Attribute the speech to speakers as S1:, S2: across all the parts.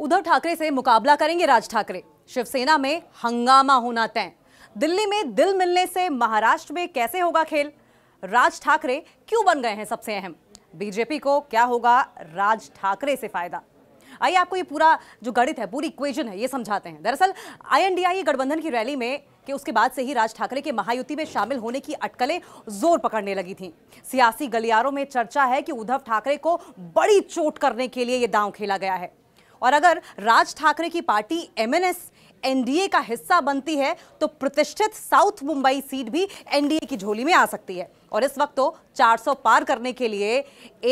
S1: उद्धव ठाकरे से मुकाबला करेंगे राज ठाकरे शिवसेना में हंगामा होना तय दिल्ली में दिल मिलने से महाराष्ट्र में कैसे होगा खेल राज ठाकरे क्यों बन गए हैं सबसे अहम बीजेपी को क्या होगा राज ठाकरे से फायदा आइए आपको ये पूरा जो गणित है पूरी इक्वेजन है ये समझाते हैं दरअसल आईएनडीआई e गठबंधन की रैली में कि उसके बाद से ही राज ठाकरे के महायुति में शामिल होने की अटकलें जोर पकड़ने लगी थीं सियासी गलियारों में चर्चा है कि उद्धव ठाकरे को बड़ी चोट करने के लिए ये दांव खेला गया है और अगर राज ठाकरे की पार्टी एमएनएस एनडीए का हिस्सा बनती है तो प्रतिष्ठित साउथ मुंबई सीट भी एनडीए की झोली में आ सकती है और इस वक्त तो 400 पार करने के लिए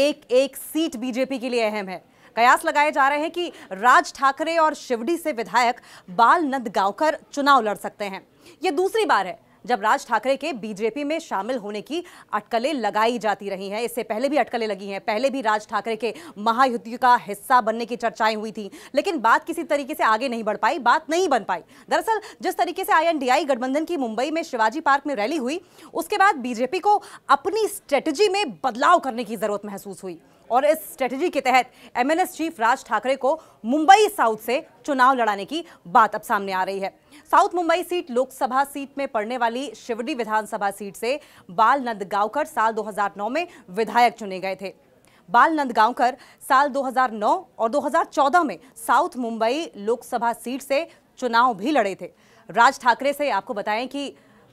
S1: एक एक सीट बीजेपी के लिए अहम है कयास लगाए जा रहे हैं कि राज ठाकरे और शिवडी से विधायक बाल नंद गांवकर चुनाव लड़ सकते हैं ये दूसरी बार है जब राज ठाकरे के बीजेपी में शामिल होने की अटकलें लगाई जाती रही हैं इससे पहले भी अटकलें लगी हैं पहले भी राज ठाकरे के महायुद्ध का हिस्सा बनने की चर्चाएं हुई थी लेकिन बात किसी तरीके से आगे नहीं बढ़ पाई बात नहीं बन पाई दरअसल जिस तरीके से आई गठबंधन की मुंबई में शिवाजी पार्क में रैली हुई उसके बाद बीजेपी को अपनी स्ट्रेटजी में बदलाव करने की जरूरत महसूस हुई और इस स्ट्रेटजी के तहत एमएनएस चीफ राज ठाकरे को मुंबई साउथ से चुनाव लड़ाने की बात अब सामने आ रही है South Mumbai seat Lok Sabha seat में पड़ने वाली शिवडी विधानसभा सीट से बाल नंद गांवकर साल 2009 में विधायक चुने गए थे बाल नंद गांवकर साल 2009 और 2014 में साउथ मुंबई लोकसभा सीट से चुनाव भी लड़े थे राज ठाकरे से आपको बताएं कि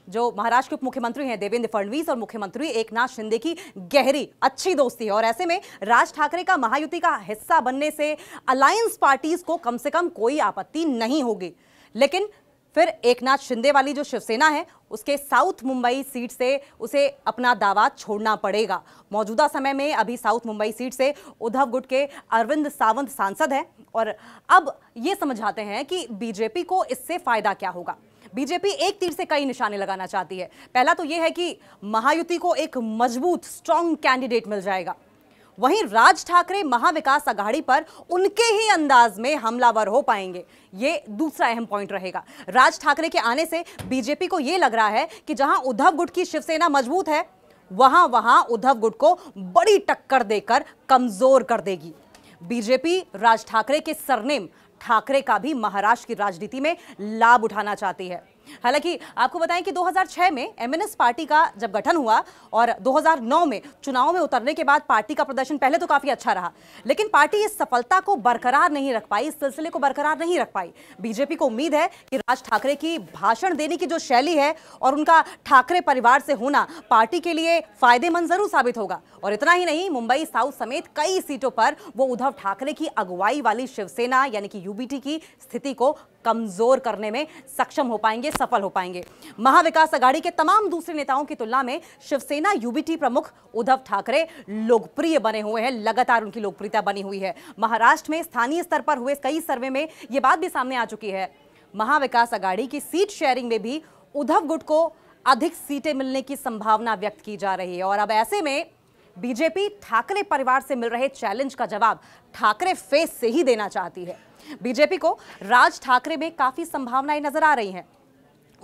S1: जो महाराष्ट्र के उप मुख्यमंत्री हैं देवेंद्र फडणवीस और मुख्यमंत्री एकनाथ शिंदे की गहरी अच्छी दोस्ती है और ऐसे में राज ठाकरे का महायुति का हिस्सा बनने से अलायंस पार्टीज को कम से कम कोई आपत्ति नहीं होगी लेकिन फिर एकनाथ शिंदे वाली जो शिवसेना है उसके साउथ मुंबई सीट से उसे अपना दावा छोड़ना पड़ेगा मौजूदा समय में अभी साउथ मुंबई सीट से उद्धव गुट के अरविंद सावंत सांसद हैं और अब ये समझाते हैं कि बीजेपी को इससे फ़ायदा क्या होगा बीजेपी एक तीर से कई निशाने लगाना चाहती है पहला तो यह है कि महायुति को एक मजबूत स्ट्रांग कैंडिडेट मिल जाएगा वहीं राज ठाकरे महाविकास अघाड़ी पर उनके ही अंदाज में हमलावर हो पाएंगे ये दूसरा अहम पॉइंट रहेगा राज ठाकरे के आने से बीजेपी को यह लग रहा है कि जहां उद्धव गुट की शिवसेना मजबूत है वहां वहां उद्धव गुट को बड़ी टक्कर देकर कमजोर कर देगी बीजेपी राज ठाकरे के सरनेम ठाकरे का भी महाराष्ट्र की राजनीति में लाभ उठाना चाहती है हालांकि आपको बताएं कि 2006 में एमएनएस पार्टी का जब गठन हुआ और 2009 में चुनाव में उतरने के बाद पार्टी का प्रदर्शन पहले तो काफी अच्छा रहा लेकिन पार्टी इस सफलता को बरकरार नहीं रख पाई इस सिलसिले को बरकरार नहीं रख पाई बीजेपी को उम्मीद है कि राज ठाकरे की भाषण देने की जो शैली है और उनका ठाकरे परिवार से होना पार्टी के लिए फायदेमंद जरूर साबित होगा और इतना ही नहीं मुंबई साउथ समेत कई सीटों पर वो उद्धव ठाकरे की अगुवाई वाली शिवसेना यानी कि यूबीटी की स्थिति को कमज़ोर करने में सक्षम हो पाएंगे सफल हो पाएंगे महाविकास आघाड़ी के तमाम दूसरे नेताओं की तुलना में शिवसेना यूबीटी प्रमुख उद्धव ठाकरे लोकप्रिय बने हुए हैं लगातार उनकी लोकप्रियता बनी हुई है महाराष्ट्र में स्थानीय स्तर पर हुए कई सर्वे में यह बात भी सामने आ चुकी है महाविकास अघाड़ी की सीट शेयरिंग में भी उद्धव गुट को अधिक सीटें मिलने की संभावना व्यक्त की जा रही है और अब ऐसे में बीजेपी ठाकरे परिवार से मिल रहे चैलेंज का जवाब ठाकरे फेस से ही देना चाहती है बीजेपी को राज ठाकरे में काफ़ी संभावनाएं नजर आ रही हैं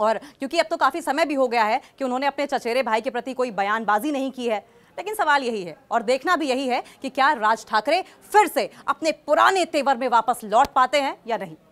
S1: और क्योंकि अब तो काफ़ी समय भी हो गया है कि उन्होंने अपने चचेरे भाई के प्रति कोई बयानबाजी नहीं की है लेकिन सवाल यही है और देखना भी यही है कि क्या राज ठाकरे फिर से अपने पुराने तेवर में वापस लौट पाते हैं या नहीं